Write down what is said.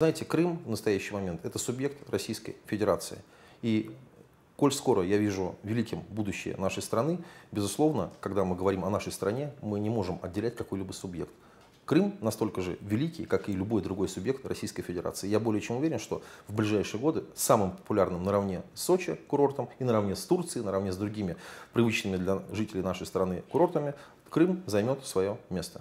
Знаете, Крым в настоящий момент – это субъект Российской Федерации. И коль скоро я вижу великим будущее нашей страны, безусловно, когда мы говорим о нашей стране, мы не можем отделять какой-либо субъект. Крым настолько же великий, как и любой другой субъект Российской Федерации. Я более чем уверен, что в ближайшие годы самым популярным наравне с Сочи курортом и наравне с Турцией, наравне с другими привычными для жителей нашей страны курортами, Крым займет свое место.